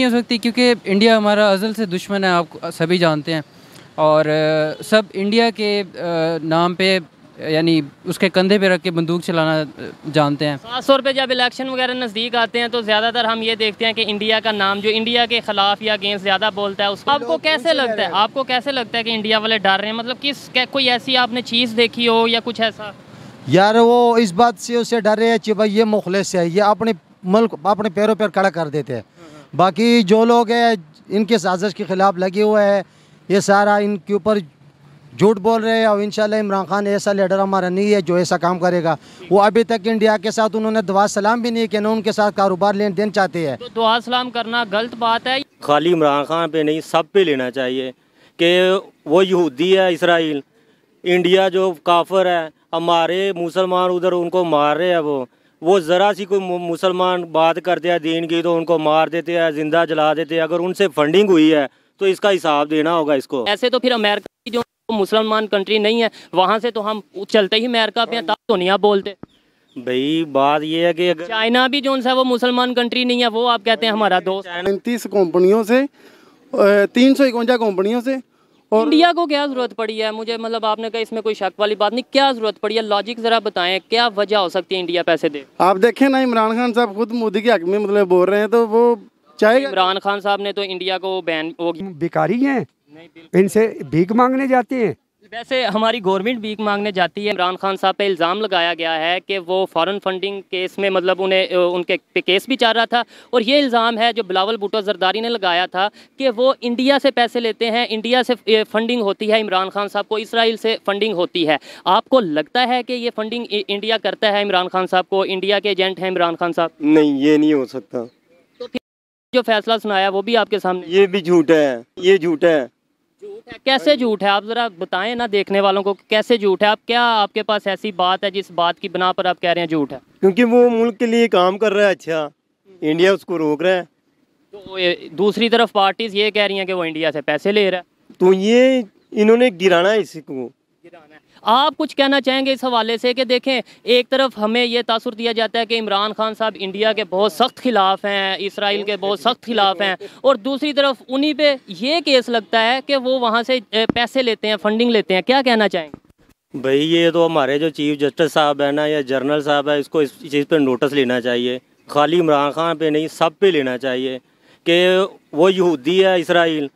नहीं हो सकती क्योंकि इंडिया हमारा अजल से दुश्मन है आप सभी जानते हैं और सब इंडिया के नाम पे यानी उसके कंधे पे रख के बंदूक चलाना जानते हैं खास तौर पे जब इलेक्शन वगैरह नज़दीक आते हैं तो ज़्यादातर हम ये देखते हैं कि इंडिया का नाम जो इंडिया के खिलाफ या अगेंस्ट ज़्यादा बोलता है उसको आपको कैसे लगता है आपको कैसे लगता है कि इंडिया वाले डर रहे हैं मतलब किस कोई ऐसी आपने चीज़ देखी हो या कुछ ऐसा यार वो इस बात से उसे डर रहे हैं कि भाई ये मुखलिस है ये अपने मुल्क अपने पैरों पर कड़ा कर देते हैं बाकी जो लोग हैं इनके साजिश के ख़िलाफ़ लगे हुए हैं ये सारा इनके ऊपर झूठ बोल रहे हैं और इंशाल्लाह इमरान खान ऐसा लीडर हमारा नहीं है जो ऐसा काम करेगा वो अभी तक इंडिया के साथ उन्होंने दुआ सलाम भी नहीं किया उनके साथ कारोबार लेन देन चाहते हैं तो दुआ सलाम करना गलत बात है खाली इमरान खान पे नहीं सब पे लेना चाहिए कि वो यहूदी है इसराइल इंडिया जो काफर है हमारे मुसलमान उधर उनको मार रहे हैं वो वो ज़रा सी कोई मुसलमान बात करते हैं दीन की तो उनको मार देते हैं ज़िंदा जला देते हैं अगर उनसे फंडिंग हुई है तो इसका हिसाब देना होगा इसको ऐसे तो फिर अमेरिका की जो मुसलमान कंट्री नहीं है वहाँ से तो हम चलते ही अमेरिका पे तब तो नहीं आप बोलते भाई बात ये है कि अगर चाइना भी जो है वो मुसलमान कंट्री नहीं है वो आप कहते हैं हमारा दोस्त कंपनियों से तीन सौ इकवंजा कंपनियों से और इंडिया को क्या जरूरत पड़ी है मुझे मतलब आपने कहा इसमें कोई शक वाली बात नहीं क्या जरूरत पड़ी है लॉजिक जरा बताएं क्या वजह हो सकती है इंडिया पैसे दे आप देखें ना इमरान खान साहब खुद मोदी के हक में मतलब बोल रहे हैं तो वो चाहे इमरान खान साहब ने तो इंडिया को बैन बेकारी है इनसे भीख मांगने जाते हैं वैसे हमारी गवर्नमेंट भीख मांगने जाती है इमरान खान साहब पे इल्ज़ाम लगाया गया है कि वो फॉरेन फंडिंग केस में मतलब उन्हें उनके पे केस भी चल रहा था और ये इल्ज़ाम है जो बिलावल भुटो जरदारी ने लगाया था कि वो इंडिया से पैसे लेते हैं इंडिया से फंडिंग होती है इमरान खान साहब को इसराइल से फंडिंग होती है आपको लगता है कि ये फंडिंग इंडिया करता है इमरान खान साहब को इंडिया के एजेंट हैं इमरान खान साहब नहीं ये नहीं हो सकता तो जो फैसला सुनाया वो भी आपके सामने ये भी झूठा है ये झूठा है कैसे झूठ है आप ज़रा बताएं ना देखने वालों को कैसे झूठ है आप क्या आपके पास ऐसी बात है जिस बात की बिना पर आप कह रहे हैं झूठ है क्योंकि वो मुल्क के लिए काम कर रहा है अच्छा इंडिया उसको रोक रहा है तो दूसरी तरफ पार्टीज ये कह रही हैं कि वो इंडिया से पैसे ले रहा है तो ये इन्होंने गिराना है इसी को गिराना आप कुछ कहना चाहेंगे इस हवाले से कि देखें एक तरफ हमें यह तासर दिया जाता है कि इमरान खान साहब इंडिया के बहुत सख्त खिलाफ हैं इसराइल के बहुत सख्त खिलाफ हैं और दूसरी तरफ उन्हीं पे ये केस लगता है कि वो वहाँ से पैसे लेते हैं फंडिंग लेते हैं क्या कहना चाहेंगे भाई ये तो हमारे जो चीफ जस्टिस साहब है ना या जनरल साहब है इसको इस चीज़ पर नोटिस लेना चाहिए खाली इमरान खान पर नहीं सब पे लेना चाहिए कि वो यहूदी है इसराइल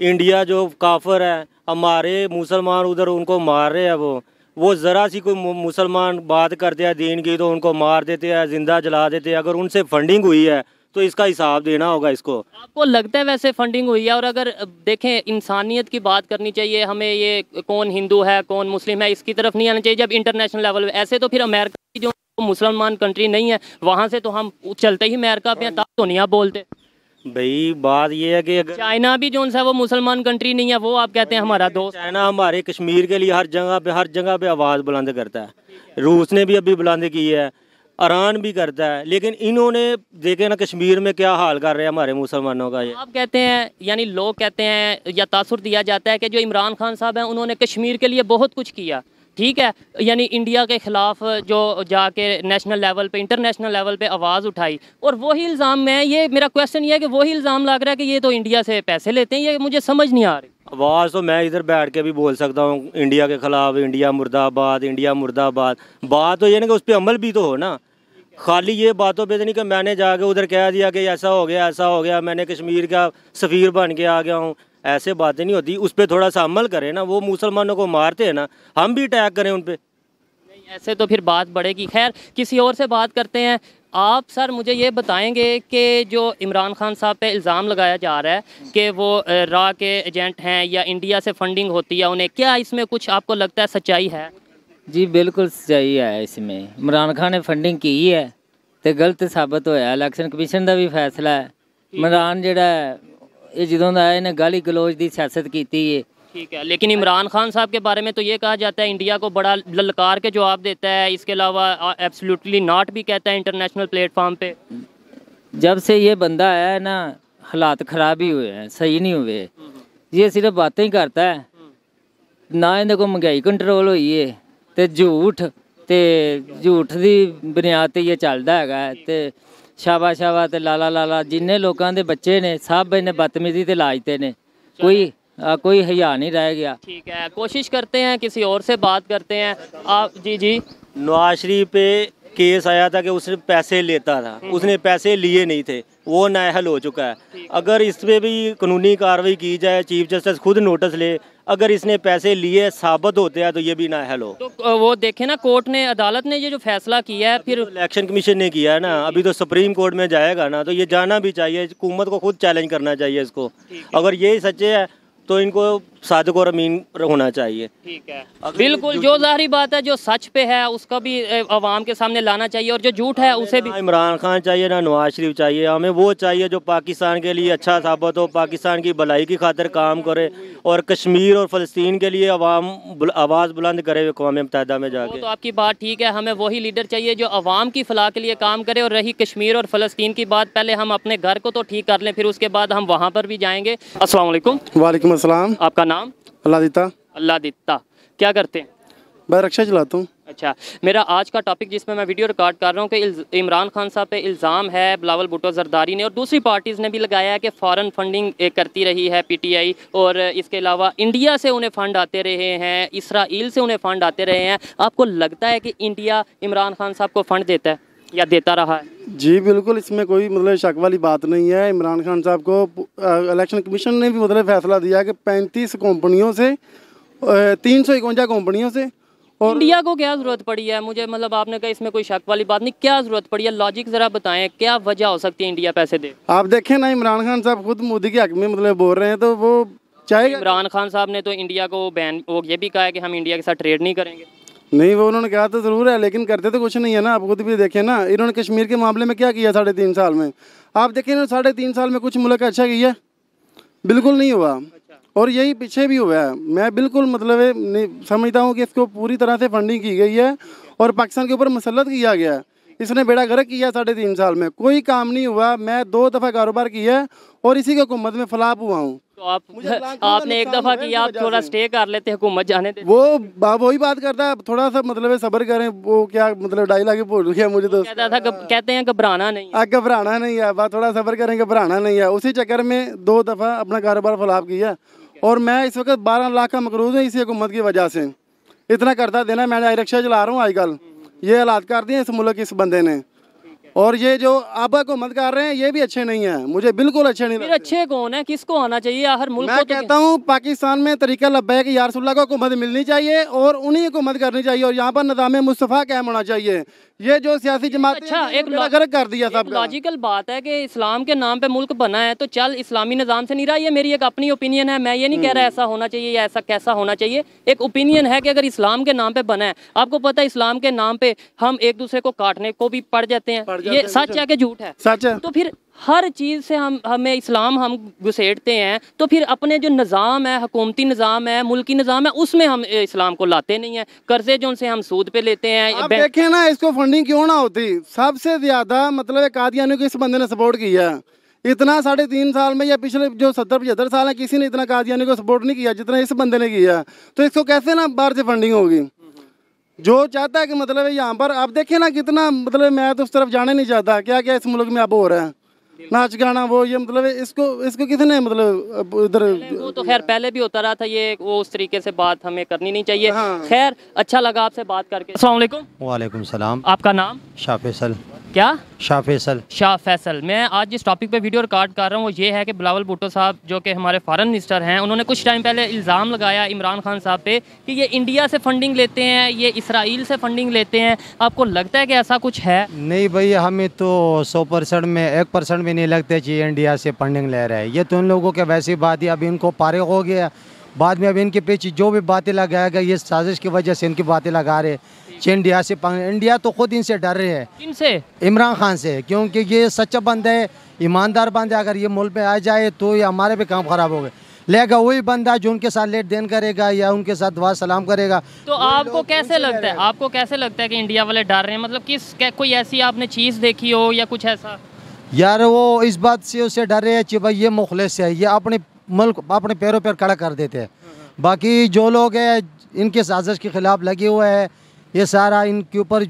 इंडिया जो काफर है हमारे मुसलमान उधर उनको मार रहे हैं वो वो ज़रा सी कोई मुसलमान बात करते हैं दीन की तो उनको मार देते हैं ज़िंदा जला देते हैं अगर उनसे फंडिंग हुई है तो इसका हिसाब देना होगा इसको आपको लगता है वैसे फंडिंग हुई है और अगर देखें इंसानियत की बात करनी चाहिए हमें ये कौन हिंदू है कौन मुस्लिम है इसकी तरफ नहीं आना चाहिए जब इंटरनेशनल लेवल ऐसे तो फिर अमेरिका की जो मुसलमान कंट्री नहीं है वहाँ से तो हम चलते ही अमेरिका पे तब तो नहीं आप बोलते भाई बात ये है कि अगर चाइना भी जो सा वो मुसलमान कंट्री नहीं है वो आप कहते हैं हमारा दोस्त चाइना हमारे कश्मीर के लिए हर जगह पे हर जगह पे आवाज़ बुलंद करता है रूस ने भी अभी बुलंद की है ईरान भी करता है लेकिन इन्होंने देखे ना कश्मीर में क्या हाल कर रहे हैं हमारे मुसलमानों का ये आप कहते हैं यानी लोग कहते हैं या तासुर दिया जाता है कि जो इमरान खान साहब हैं उन्होंने कश्मीर के लिए बहुत कुछ किया ठीक है यानी इंडिया के ख़िलाफ़ जो जाके नेशनल लेवल पे इंटरनेशनल लेवल पे आवाज़ उठाई और वही इल्ज़ाम मैं ये मेरा क्वेश्चन ये है कि वही इल्ज़ाम लग रहा है कि ये तो इंडिया से पैसे लेते हैं ये मुझे समझ नहीं आ रही आवाज़ तो मैं इधर बैठ के भी बोल सकता हूँ इंडिया के ख़िलाफ़ इंडिया मुर्दाबाद इंडिया मुर्दाबाद बात तो ये ना कि उस पर अमल भी तो हो ना खाली ये बातों पर तो नहीं कि मैंने जाके उधर कह दिया कि ऐसा हो गया ऐसा हो गया मैंने कश्मीर का सफ़ीर बन के आ गया हूँ ऐसे बातें नहीं होती उस पर थोड़ा सा अमल करें ना वो मुसलमानों को मारते हैं ना हम भी अटैक करें उन पर ऐसे तो फिर बात बढ़ेगी खैर किसी और से बात करते हैं आप सर मुझे ये बताएंगे कि जो इमरान खान साहब पे इल्ज़ाम लगाया जा रहा है कि वो रा के एजेंट हैं या इंडिया से फंडिंग होती है उन्हें क्या इसमें कुछ आपको लगता है सच्चाई है जी बिल्कुल सच्चाई है इसमें इमरान खान ने फंडिंग की है तो गलत साबित होया इलेक्शन कमीशन का भी फैसला है इमरान जोड़ा ਇਹ ਜਦੋਂ ਦਾ ਆਏ ਨੇ की ਗਲੋਚ ਦੀ ਸਿਆਸਤ ठीक है लेकिन इमरान खान साहब के बारे में तो ये कहा जाता है इंडिया को बड़ा ललकार के जवाब देता है इसके अलावा एब्सोल्युटली नॉट भी कहता है इंटरनेशनल प्लेटफॉर्म पे जब से ये बंदा आया है ना हालात ख़राब ही हुए हैं सही नहीं हुए हम्म। ये सिर्फ बातें ही करता है हम्म। ना इन्हें को महंगाई कंट्रोल हुई है तो झूठ तो झूठ की बुनियाद ये चलता है तो शाबा शाबा ਤੇ ਲਾਲਾ ਲਾਲਾ ਜਿੰਨੇ ਲੋਕਾਂ ਦੇ ਬੱਚੇ ਨੇ ਸਭ ਇਹਨੇ ਬਦਤਮੀਜ਼ੀ ਤੇ ਲਾਜਤੇ ਨੇ ਕੋਈ आ, कोई हया नहीं रह गया ठीक है कोशिश करते हैं किसी और से बात करते हैं आप जी जी नवाज शरीफ पे केस आया था कि उसने पैसे लेता था हम्म। उसने पैसे लिए नहीं थे वो नाहल हो चुका है अगर इस पर भी कानूनी कार्रवाई की जाए चीफ जस्टिस खुद नोटिस ले अगर इसने पैसे लिए साबित होते हैं तो ये भी ना हेलो तो वो देखे ना कोर्ट ने अदालत ने ये जो फैसला किया है फिर तो इलेक्शन तो कमीशन ने किया है ना अभी तो सुप्रीम कोर्ट में जाएगा ना तो ये जाना भी चाहिए हुकूमत को खुद चैलेंज करना चाहिए इसको अगर ये सच्चे है तो इनको सादक और अमीन होना चाहिए ठीक है बिल्कुल जो जाहरी बात है जो सच पे है उसका भी आवाम के सामने लाना चाहिए और जो झूठ है उसे भी इमरान खान चाहिए ना नवाज शरीफ चाहिए हमें वो चाहिए जो पाकिस्तान के लिए अच्छा साबित हो पाकिस्तान की भलाई की खातर काम करे और कश्मीर और फलस्तीन के लिए आवाम आवाज़ बुलंद करे हुए मुतहदा में जाके तो आपकी बात ठीक है हमें वही लीडर चाहिए जो आवाम की फलाह के लिए काम करे और रही कश्मीर और फलस्तीन की बात पहले हम अपने घर को तो ठीक कर लें फिर उसके बाद हम वहाँ पर भी जाएंगे असल वाले आपका नाम अल्लाह दिता क्या करते हैं मैं रक्षा चलाता हूँ अच्छा मेरा आज का टॉपिक जिसमें मैं वीडियो रिकॉर्ड कर रहा हूँ कि इमरान खान साहब पे इल्ज़ाम है बिलावल भुटो जरदारी ने और दूसरी पार्टीज़ ने भी लगाया है कि फ़ॉरन फंडिंग करती रही है पीटीआई और इसके अलावा इंडिया से उन्हें फ़ंड आते रहे हैं इसराइल से उन्हें फ़ंड आते रहे हैं आपको लगता है कि इंडिया इमरान खान साहब को फ़ंड देता है या देता रहा है जी बिल्कुल इसमें कोई मतलब शक वाली बात नहीं है इमरान खान साहब को इलेक्शन कमीशन ने भी मतलब फैसला दिया कि पैंतीस कंपनियों से तीन सौ इकवंजा कंपनियों से और इंडिया को क्या ज़रूरत पड़ी है मुझे मतलब आपने कहा इसमें कोई शक वाली बात नहीं क्या ज़रूरत पड़ी है लॉजिक ज़रा बताएं क्या वजह हो सकती है इंडिया पैसे दे आप देखें ना इमरान खान साहब खुद मोदी के हक में मतलब बोल रहे हैं तो वो चाहे इमरान खान साहब ने तो इंडिया को बैन वो ये भी कहा है कि हम इंडिया के साथ ट्रेड नहीं करेंगे नहीं वो उन्होंने कहा तो ज़रूर है लेकिन करते तो कुछ नहीं है ना आप खुद भी देखें ना इन्होंने कश्मीर के मामले में क्या किया साढ़े तीन साल में आप देखें ना साढ़े तीन साल में कुछ मुल्क अच्छा किया बिल्कुल नहीं हुआ अच्छा। और यही पीछे भी हुआ है मैं बिल्कुल मतलब समझता हूँ कि इसको पूरी तरह से फंडिंग की गई है और पाकिस्तान के ऊपर मसलत किया गया है इसने बेड़ा गर्क किया साढ़े तीन साल में कोई काम नहीं हुआ मैं दो दफ़ा कारोबार किया और इसी की हुकूमत में फलाप हुआ हूँ तो आप आपने एक दफ़ा किया आप थोड़ा स्टे कर लेते हुकूमत जाने दे। वो बाप वही बात करता है थोड़ा सा मतलब सबर करें वो क्या मतलब डाई लागे गया मुझे तो कहता था कहते हैं घबराना नहीं है घबराना नहीं है बात थोड़ा सबर करें घबराना नहीं है उसी चक्कर में दो दफ़ा अपना कारोबार फलाप किया और मैं इस वक्त बारह लाख का मकरूज है इसी हुकूमत की वजह से इतना करता देना मैं रिक्शा चला रहा हूँ आजकल ये हालात कर दिए इस मुल्क इस बंदे ने और ये जो आपा को मत कर रहे हैं ये भी अच्छे नहीं है मुझे बिल्कुल अच्छे नहीं अच्छे कौन है किसको आना चाहिए हर मुल्क मैं तो कहता हूँ पाकिस्तान में तरीका है कि यारसुल्ला को मदद मिलनी चाहिए और उन्हीं को मत करनी चाहिए और यहाँ पर निज़ाम मुस्तफ़ा कैम होना चाहिए ये जो सियासी तो जमात अच्छा एक गर्क कर दिया सब लॉजिकल बात है कि इस्लाम के नाम पे मुल्क बना है तो चल इस्लामी निज़ाम से नहीं रहा ये मेरी एक अपनी ओपिनियन है मैं ये नहीं कह रहा हम्म। ऐसा होना चाहिए या ऐसा कैसा होना चाहिए एक ओपिनियन है कि अगर इस्लाम के नाम पे बना है आपको पता है इस्लाम के नाम पे हम एक दूसरे को काटने को भी पड़ जाते हैं ये सच है कि झूठ है सच है तो फिर हर चीज़ से हम हमें इस्लाम हम घुसेड़ते हैं तो फिर अपने जो निज़ाम है हकूमती निज़ाम है मुल्की निज़ाम है उसमें हम इस्लाम को लाते नहीं है कर्जे जो उनसे हम सूद पे लेते हैं आप देखें ना इसको फंडिंग क्यों ना होती सबसे ज़्यादा मतलब कादियानियों को इस बंदे ने सपोर्ट किया इतना साढ़े तीन साल में या पिछले जो सत्तर पचहत्तर साल है किसी ने इतना कादियानी को सपोर्ट नहीं किया जितना इस बंदे ने किया तो इसको कैसे ना बाहर से फंडिंग होगी जो चाहता है कि मतलब यहाँ पर आप देखें ना कितना मतलब मैं तो उस तरफ जाना नहीं चाहता क्या क्या इस मुल्क में अब हो रहा है नाच गाना वो ये मतलब इसको इसको किसने मतलब इधर वो तो खैर पहले भी होता रहा था ये वो उस तरीके से बात हमें करनी नहीं चाहिए हाँ। खैर अच्छा लगा आपसे बात करके अस्सलाम वालेकुम वालेकुम सलाम आपका नाम शाफिसल क्या शाह फैसल शाह फैसल मैं आज जिस टॉपिक पे वीडियो रिकॉर्ड कर रहा हूँ वो ये है कि बिलावल भुटो साहब जो कि हमारे फॉरेन मिनिस्टर हैं उन्होंने कुछ टाइम पहले इल्ज़ाम लगाया इमरान खान साहब पे कि ये इंडिया से फंडिंग लेते हैं ये इसराइल से फंडिंग लेते हैं आपको लगता है कि ऐसा कुछ है नहीं भैया हमें तो सौ परसेंट में एक परसेंट भी नहीं लगता कि इंडिया से फंडिंग ले रहे हैं ये तो उन लोगों के वैसी बात है अभी इनको पारे हो गया बाद में अभी इनके पीछे जो भी बातें लगाया गया ये साजिश की वजह से इनकी बातें लगा रहे इंडिया से इंडिया तो खुद इनसे डर रहे हैं इनसे इमरान खान से क्योंकि ये सच्चा बंद है ईमानदार बंद है अगर ये मुल्क में आ जाए तो ये हमारे भी काम खराब हो गए लेगा वही बंदा जो उनके साथ लेट देन करेगा या उनके साथ दुआ सलाम करेगा तो आपको कैसे लगता है आपको कैसे लगता है कि इंडिया वाले डर रहे हैं मतलब किस कोई ऐसी आपने चीज़ देखी हो या कुछ ऐसा यार वो इस बात से उससे डर रहे हैं कि भाई ये मुखलिस है ये अपने मुल्क अपने पैरों पर कड़ा कर देते हैं हम्म, हम्म। बाकी जो लोग हैं इनके साजिश के ख़िलाफ़ लगे हुए हैं ये सारा इनके ऊपर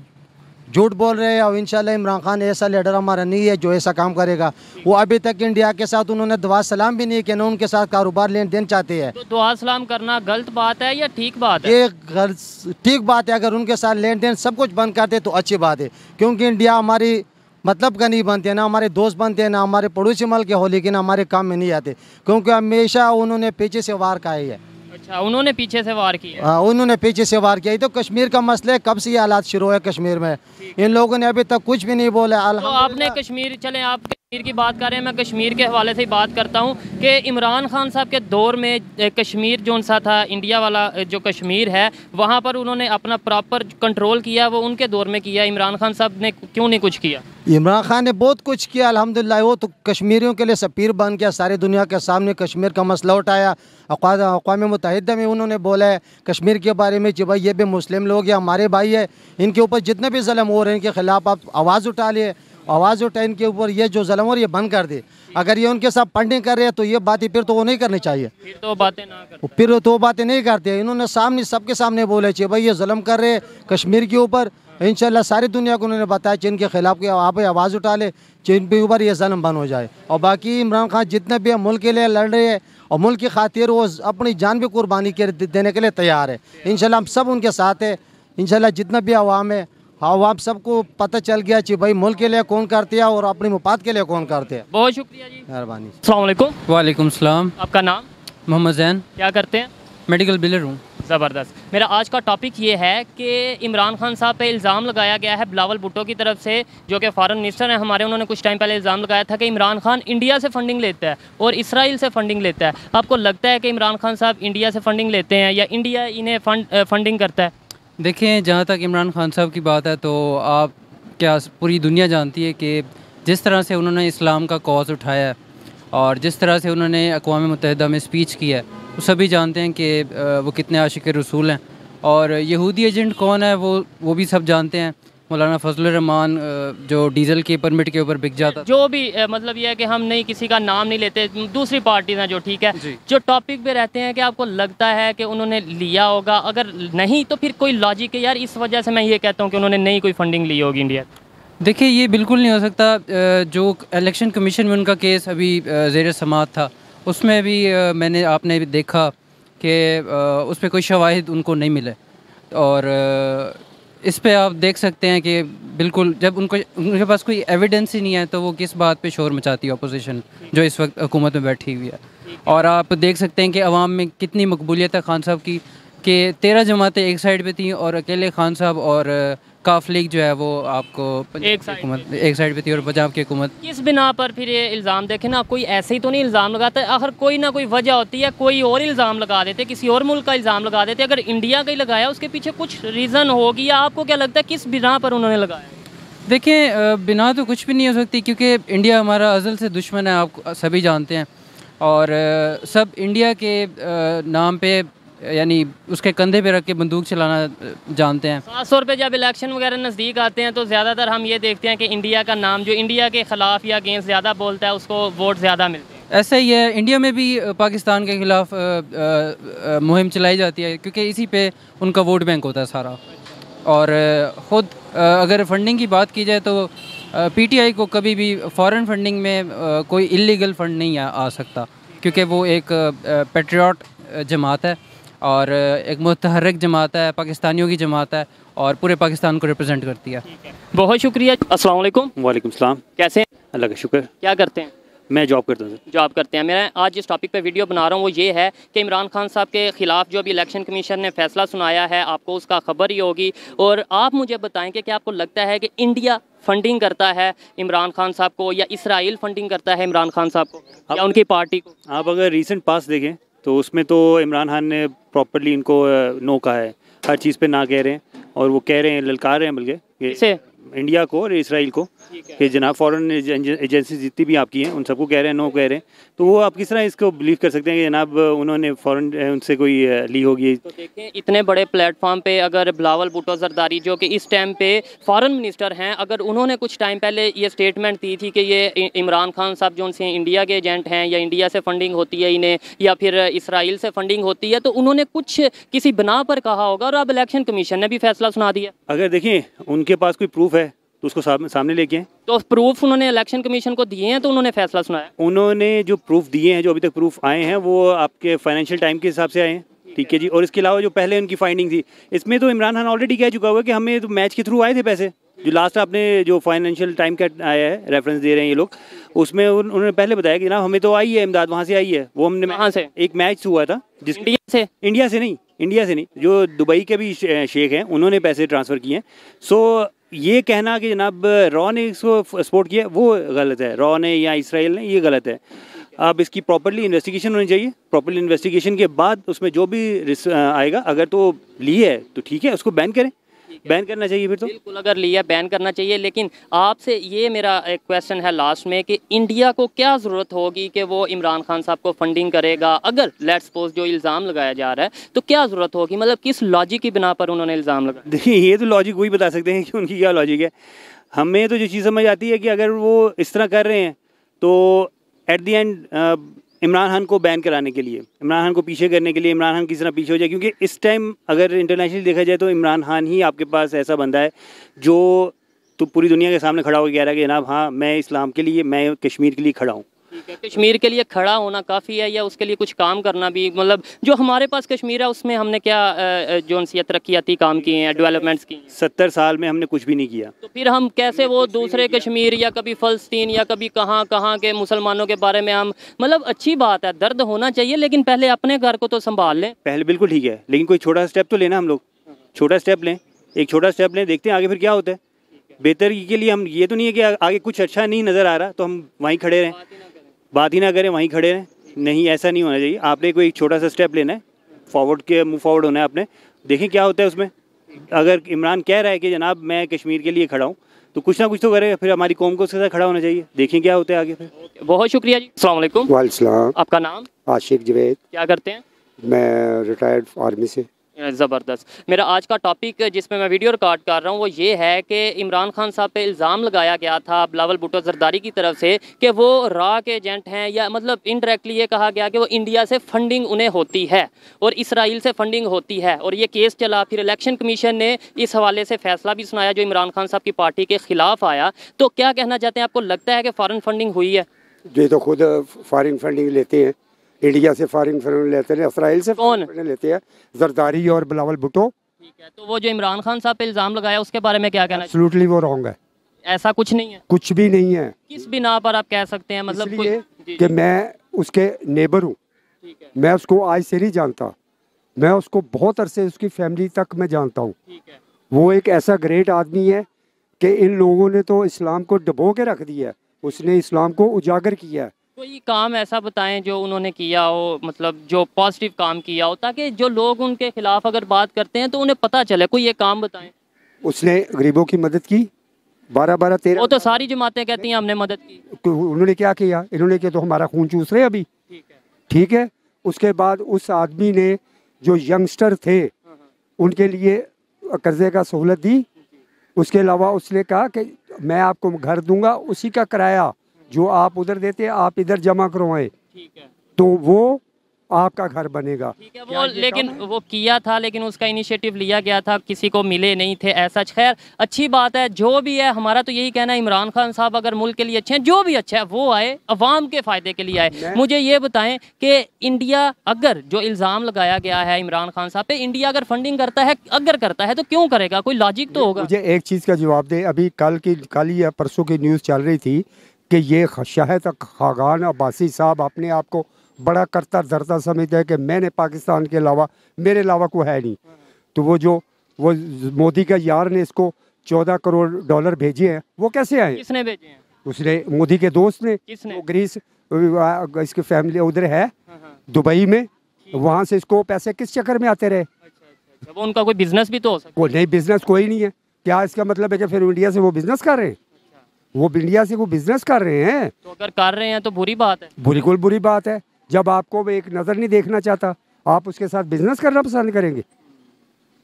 झूठ बोल रहे हैं और इन इमरान खान ऐसा लीडर हमारा नहीं है जो ऐसा काम करेगा वो अभी तक इंडिया के साथ उन्होंने दुआ सलाम भी नहीं किया उनके साथ कारोबार लेन देन चाहते हैं तो दुआ सलाम करना गलत बात है या ठीक बात है ये गलत ठीक बात है अगर उनके साथ लेन देन सब कुछ बंद करते तो अच्छी बात है क्योंकि इंडिया हमारी मतलब का नहीं बनते ना हमारे दोस्त बनते हैं ना हमारे पड़ोसी मल के हो लेकिन हमारे काम में नहीं आते क्योंकि हमेशा उन्होंने पीछे से वार खाई है अच्छा उन्होंने पीछे से वार किया हाँ उन्होंने पीछे से वार किया तो कश्मीर का मसला है कब से ये हालात शुरू है कश्मीर में इन लोगों ने अभी तक कुछ भी नहीं बोला तो आपने कश्मीर चले आप कश्मीर की बात करें मैं कश्मीर के हवाले से ही बात करता हूँ कि इमरान खान साहब के दौर में कश्मीर जो सा था इंडिया वाला जो कश्मीर है वहाँ पर उन्होंने अपना प्रॉपर कंट्रोल किया वो उनके दौर में किया इमरान खान साहब ने क्यों नहीं कुछ किया इमरान खान ने बहुत कुछ किया अलहमदिल्ला वो तो कश्मीरियों के लिए सपीर बन गया सारी दुनिया के सामने कश्मीर का मसला उठाया अकवा मुतहदा में उन्होंने बोला है कश्मीर के बारे में कि भाई ये भी मुस्लिम लोग हैं हमारे भाई है इनके ऊपर जितने भी जलम हो रहे हैं इनके ख़िलाफ़ आप आवाज़ उठा लिए आवाज़ उठाइन के ऊपर ये जो जलम और ये बंद कर दे अगर ये उनके साथ पंडिंग कर रहे हैं तो ये बातें फिर तो वो नहीं करनी चाहिए फिर तो बातें ना फिर तो बातें नहीं करते इन्होंने सामने सबके सामने बोले चाहिए भाई ये जलम कर रहे हैं कश्मीर के ऊपर इन सारी दुनिया को उन्होंने बताया चीन के खिलाफ कि आप आवाज़ उठा ले चीन के ऊपर ये ज़लम बंद हो जाए और बाकी इमरान खान जितने भी मुल्क के लिए लड़ रहे हैं और मुल्क की खातिर वो अपनी जान भी कुर्बानी देने के लिए तैयार है इन हम सब उनके साथ है इन जितना भी आवाम है हाँ आप सबको पता चल गया कि भाई मुल्क के लिए कौन करते हैं और अपनी मुफाद के लिए कौन करते हैं बहुत शुक्रिया जी मेहरबानी वालेकुम सलाम आपका नाम मोहम्मद जैन क्या करते हैं मेडिकल बिलर हूँ ज़बरदस्त मेरा आज का टॉपिक ये है कि इमरान खान साहब पे इल्ज़ाम लगाया गया है बिलावल भुट्टो की तरफ से जो कि फ़ॉरन मिनिस्टर हैं हमारे उन्होंने कुछ टाइम पहले इल्ज़ाम लगाया था कि इमरान खान इंडिया से फंडिंग लेता है और इसराइल से फंडिंग लेता है आपको लगता है कि इमरान खान साहब इंडिया से फंडिंग लेते हैं या इंडिया इन्हें फंड फंडिंग करता है देखें जहाँ तक इमरान खान साहब की बात है तो आप क्या पूरी दुनिया जानती है कि जिस तरह से उन्होंने इस्लाम का कॉज उठाया है और जिस तरह से उन्होंने अकवा मुतहदा में स्पीच किया है वो सभी जानते हैं कि वो कितने आशिक रसूल हैं और यहूदी एजेंट कौन है वो वो भी सब जानते हैं मौलाना फजल रहमान जो डीजल के परमिट के ऊपर बिक जाता जो भी मतलब यह है कि हम नहीं किसी का नाम नहीं लेते दूसरी पार्टी ना जो ठीक है जो टॉपिक पे रहते हैं कि आपको लगता है कि उन्होंने लिया होगा अगर नहीं तो फिर कोई लॉजिक है यार इस वजह से मैं ये कहता हूँ कि उन्होंने नई कोई फंडिंग ली होगी इंडिया देखिए ये बिल्कुल नहीं हो सकता जो इलेक्शन कमीशन में उनका केस अभी जेर समात था उसमें भी मैंने आपने देखा कि उस पर कोई शवाहद उनको नहीं मिले और इस पे आप देख सकते हैं कि बिल्कुल जब उनको उनके पास कोई एविडेंस ही नहीं है तो वो किस बात पे शोर मचाती है अपोजिशन जो इस वक्त हुकूमत में बैठी हुई है और आप देख सकते हैं कि आवाम में कितनी मकबूलियत है खान साहब की कि तेरह जमातें एक साइड पे थी और अकेले खान साहब और काफ लीग जो है वो आपको एक साइड पे थी और पंजाब की हुकूमत किस बिना पर फिर ये इल्ज़ाम देखें ना आप कोई ऐसे ही तो नहीं इल्ज़ाम लगाता अगर कोई ना कोई वजह होती है कोई और इल्ज़ाम लगा देते किसी और मुल्क का इल्ज़ाम लगा देते अगर इंडिया का ही लगाया उसके पीछे कुछ रीज़न होगी या आपको क्या लगता है किस बिना पर उन्होंने लगाया देखें बिना तो कुछ भी नहीं हो सकती क्योंकि इंडिया हमारा अजल से दुश्मन है आप सभी जानते हैं और सब इंडिया के नाम पे यानी उसके कंधे पे रख के बंदूक चलाना जानते हैं खास तौर पर जब इलेक्शन वगैरह नज़दीक आते हैं तो ज़्यादातर हम ये देखते हैं कि इंडिया का नाम जो इंडिया के ख़िलाफ़ या अगेंस्ट ज़्यादा बोलता है उसको वोट ज़्यादा मिलते हैं ऐसे ही है इंडिया में भी पाकिस्तान के ख़िलाफ़ मुहिम चलाई जाती है क्योंकि इसी पे उनका वोट बैंक होता है सारा और ख़ुद अगर फंडिंग की बात की जाए तो पीटीआई को कभी भी फॉरेन फंडिंग में कोई इलीगल फ़ंड नहीं आ, आ सकता क्योंकि वो एक पेट्रियाट जमात है और एक मतहरक जमात है पाकिस्तानियों की जमात है और पूरे पाकिस्तान को रिप्रेजेंट करती है बहुत शुक्रिया अस्सलाम वालेकुम वालेकुम सलाम कैसे हैं अल्लाह का शुक्र क्या करते हैं मैं जॉब करता हूँ जॉब करते हैं मैं आज जिस टॉपिक पे वीडियो बना रहा हूँ वो ये है कि इमरान खान साहब के ख़िलाफ़ जो अभी इलेक्शन कमीशन ने फैसला सुनाया है आपको उसका खबर ही होगी और आप मुझे बताएं कि क्या आपको लगता है कि इंडिया फंडिंग करता है इमरान खान साहब को या इसराइल फंडिंग करता है इमरान खान साहब को या उनकी पार्टी को आप अगर रिसेंट पास देखें तो उसमें तो इमरान खान ने प्रॉपरली इनको नो कहा है हर चीज़ पे ना कह रहे हैं और वो कह रहे हैं ललकार रहे हैं बल्कि इंडिया को और इसराइल को कि जनाब फॉरेन एजेंसी जितनी भी आपकी हैं उन सबको कह रहे हैं नो कह रहे हैं तो वो आप किस तरह इसको बिलीव कर सकते हैं कि जनाब उन्होंने फॉरेन उनसे कोई ली होगी तो देखें इतने बड़े प्लेटफॉर्म पे अगर बिलावल भुटो जरदारी जो कि इस टाइम पे फॉरेन मिनिस्टर हैं अगर उन्होंने कुछ टाइम पहले ये स्टेटमेंट दी थी कि ये इमरान खान साहब जो उनसे इंडिया के एजेंट हैं या इंडिया से फंडिंग होती है इन्हें या फिर इसराइल से फंडिंग होती है तो उन्होंने कुछ किसी बना पर कहा होगा और अब इलेक्शन कमीशन ने भी फैसला सुना दिया अगर देखिए उनके पास कोई प्रूफ है तो उसको सामने लेके आए तो प्रूफ उन्होंने इलेक्शन कमीशन को दिए हैं तो उन्होंने फैसला सुनाया उन्होंने जो प्रूफ दिए हैं जो अभी तक प्रूफ आए हैं वो आपके फाइनेंशियल टाइम के हिसाब से आए हैं ठीक है जी और इसके अलावा जो पहले उनकी फाइंडिंग थी इसमें तो इमरान खान ऑलरेडी कह चुका हुआ कि हमें तो मैच के थ्रू आए थे पैसे जो लास्ट आपने जो फाइनेंशियल टाइम का आया है रेफरेंस दे रहे हैं ये लोग उसमें उन्होंने पहले बताया कि ना हमें तो आई है इमदाद वहाँ से आई है वो हमने वहाँ से एक मैच हुआ था जिस इंडिया से इंडिया से नहीं इंडिया से नहीं जो दुबई के भी शेख हैं उन्होंने पैसे ट्रांसफ़र किए हैं सो ये कहना कि जनाब रॉ ने इसको सपोर्ट किया वो गलत है रॉ ने या इसराइल ने ये गलत है अब इसकी प्रॉपरली इन्वेस्टिगेशन होनी चाहिए प्रॉपरली इन्वेस्टिगेशन के बाद उसमें जो भी आएगा अगर तो ली है तो ठीक है उसको बैन करें बैन करना चाहिए फिर तो बिल्कुल अगर लिया बैन करना चाहिए लेकिन आपसे ये मेरा एक क्वेश्चन है लास्ट में कि इंडिया को क्या ज़रूरत होगी कि वो इमरान खान साहब को फंडिंग करेगा अगर लेट सपोज जो इल्ज़ाम लगाया जा रहा है तो क्या ज़रूरत होगी मतलब किस लॉजिक की बिना पर उन्होंने इल्ज़ाम लगाया देखिए ये तो लॉजिक वही बता सकते हैं कि उनकी क्या लॉजिक है हमें तो जो चीज़ समझ आती है कि अगर वो इस तरह कर रहे हैं तो at the end Imran Khan को बैन कराने के लिए इमरान खान को पीछे करने के लिए इमरान खान किसी तरह पीछे हो जाए क्योंकि इस टाइम अगर इंटरनेशनली देखा जाए तो इमरान खान ही आपके पास ऐसा बंदा है जो तो पूरी दुनिया के सामने खड़ा हो कह रहा है कि जनाब हाँ मैं इस्लाम के लिए मैं कश्मीर के लिए खड़ा हूँ कश्मीर के लिए खड़ा होना काफ़ी है या उसके लिए कुछ काम करना भी मतलब जो हमारे पास कश्मीर है उसमें हमने क्या जो तरक्याती काम किए हैं डेवलपमेंट्स की सत्तर साल में हमने कुछ भी नहीं किया तो फिर हम कैसे वो दूसरे कश्मीर या कभी फ़लस्तीन या कभी कहाँ कहाँ के मुसलमानों के बारे में हम मतलब अच्छी बात है दर्द होना चाहिए लेकिन पहले अपने घर को तो संभाल लें पहले बिल्कुल ठीक है लेकिन कोई छोटा स्टेप तो लेना हम लोग छोटा स्टेप लें एक छोटा स्टेप लें देखते हैं आगे फिर क्या होता है बेहतर के लिए हम ये तो नहीं है कि आगे कुछ अच्छा नहीं नज़र आ रहा तो हम वहीं खड़े रहें बात ही ना करें वहीं खड़े हैं नहीं ऐसा नहीं होना चाहिए आपने कोई छोटा सा स्टेप लेना है फॉरवर्ड के मूव फॉरवर्ड होना है आपने देखें क्या होता है उसमें अगर इमरान कह रहा है कि जनाब मैं कश्मीर के लिए खड़ा हूँ तो कुछ ना कुछ तो करेगा फिर हमारी कौम को उसके साथ खड़ा होना चाहिए देखें क्या होता है आगे फिर बहुत शुक्रिया जी सलामकुम वालेकाम आपका नाम आशिक जवेद क्या करते हैं मैं रिटायर्ड आर्मी से ज़बरदस्त मेरा आज का टॉपिक जिसमें मैं वीडियो रिकॉर्ड कर रहा हूँ वो ये है कि इमरान खान साहब पे इल्ज़ाम लगाया गया था बिलावल भुटो जरदारी की तरफ से कि वो रा के एजेंट हैं या मतलब इनडायरेक्टली ये कहा गया कि वो इंडिया से फंडिंग उन्हें होती है और इसराइल से फंडिंग होती है और ये केस चला फिर इलेक्शन कमीशन ने इस हवाले से फैसला भी सुनाया जो इमरान खान साहब की पार्टी के ख़िलाफ़ आया तो क्या कहना चाहते हैं आपको लगता है कि फ़ॉरन फंडिंग हुई है ये तो खुद फॉरन फंडिंग लेते हैं इंडिया से फॉरन फिल्म लेते हैं इसराइल से कौन लेते हैं जरदारी और बिलावल भुटो ठीक है तो वो जो इमरान खान साहब पे इल्ज़ाम लगाया उसके बारे में क्या कहना है वो रॉन्ग है ऐसा कुछ नहीं है कुछ भी नहीं है किस बिना पर आप कह सकते हैं मतलब कि मैं उसके नेबर हूँ मैं उसको आज से नहीं जानता मैं उसको बहुत अरसे उसकी फैमिली तक मैं जानता हूँ वो एक ऐसा ग्रेट आदमी है कि इन लोगों ने तो इस्लाम को डबो के रख दिया है उसने इस्लाम को उजागर किया है कोई काम ऐसा बताएं जो उन्होंने किया हो मतलब जो पॉजिटिव काम किया हो ताकि जो लोग उनके खिलाफ अगर बात करते हैं तो उन्हें पता चले कोई ये काम बताएं उसने गरीबों की मदद की बारह बारह तेरह वो तो सारी जमातें कहती हैं हमने मदद की तो उन्होंने क्या किया इन्होंने किया तो हमारा खून चूस रहे अभी ठीक है ठीक है उसके बाद उस आदमी ने जो यंगस्टर थे उनके लिए कर्जे का सहूलत दी उसके अलावा उसने कहा कि मैं आपको घर दूंगा उसी का किराया जो आप उधर देते आप इधर जमा करवाए तो वो आपका घर बनेगा ठीक है वो लेकिन है? वो किया था लेकिन उसका इनिशिएटिव लिया गया था किसी को मिले नहीं थे ऐसा खैर अच्छी बात है जो भी है हमारा तो यही कहना है इमरान खान साहब अगर मुल्क के लिए अच्छे हैं जो भी अच्छा है वो आए अवाम के फ़ायदे के लिए आए मुझे ये बताएं कि इंडिया अगर जो इल्ज़ाम लगाया गया है इमरान खान साहब पे इंडिया अगर फंडिंग करता है अगर करता है तो क्यों करेगा कोई लॉजिक तो होगा मुझे एक चीज़ का जवाब दे अभी कल की कल या परसों की न्यूज़ चल रही थी कि ये शाहिद खागान अब्बासी साहब अपने आप को बड़ा करता धरता समझते हैं कि मैंने पाकिस्तान के अलावा मेरे अलावा को है नहीं तो वो जो वो मोदी का यार ने इसको चौदह करोड़ डॉलर भेजे हैं वो कैसे आए किसने भेजे हैं उसने मोदी के दोस्त ने किसने ग्रीस इसकी फैमिली उधर है हाँ, हाँ। दुबई में वहाँ से इसको पैसे किस चक्कर में आते रहे अच्छा, अच्छा, उनका कोई बिजनेस भी तो हो सकता नहीं बिजनेस कोई नहीं है क्या इसका मतलब है कि फिर इंडिया से वो बिजनेस कर रहे हैं वो इंडिया से वो बिजनेस कर रहे हैं तो अगर कर रहे हैं तो बुरी बात है बिल्कुल बुरी बात है जब आपको एक नज़र नहीं देखना चाहता आप उसके साथ बिजनेस करना पसंद करेंगे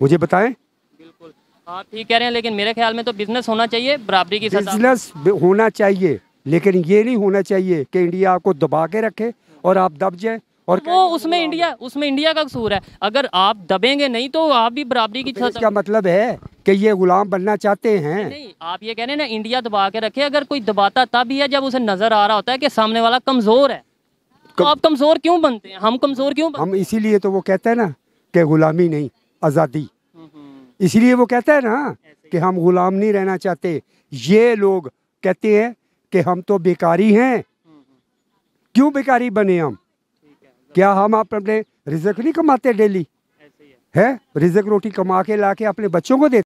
मुझे बताएं बिल्कुल आप हाँ, ठीक कह रहे हैं लेकिन मेरे ख्याल में तो बिजनेस होना चाहिए बराबरी की बिजनेस होना चाहिए लेकिन ये नहीं होना चाहिए कि इंडिया आपको दबा के रखे और आप दब जाए और वो उसमें इंडिया उसमें इंडिया का कसूर है अगर आप दबेंगे नहीं तो आप भी बराबरी की तो छत क्या मतलब है कि ये गुलाम बनना चाहते हैं नहीं आप ये कह रहे हैं ना इंडिया दबा के रखे अगर कोई दबाता तब ही है जब उसे नजर आ रहा होता है कि सामने वाला कमजोर है तो आप कमजोर क्यों बनते हैं हम कमजोर क्यों हम इसीलिए तो वो कहते हैं ना कि गुलामी नहीं आज़ादी हम्म, हम्म। इसीलिए वो कहते हैं ना कि हम गुलाम नहीं रहना चाहते ये लोग कहते हैं कि हम तो बेकारी हैं हम्म, क्यों बेकारी बने हम क्या हम आप अपने रिजक नहीं कमाते डेली है रिजक रोटी कमा के ला के अपने बच्चों को देते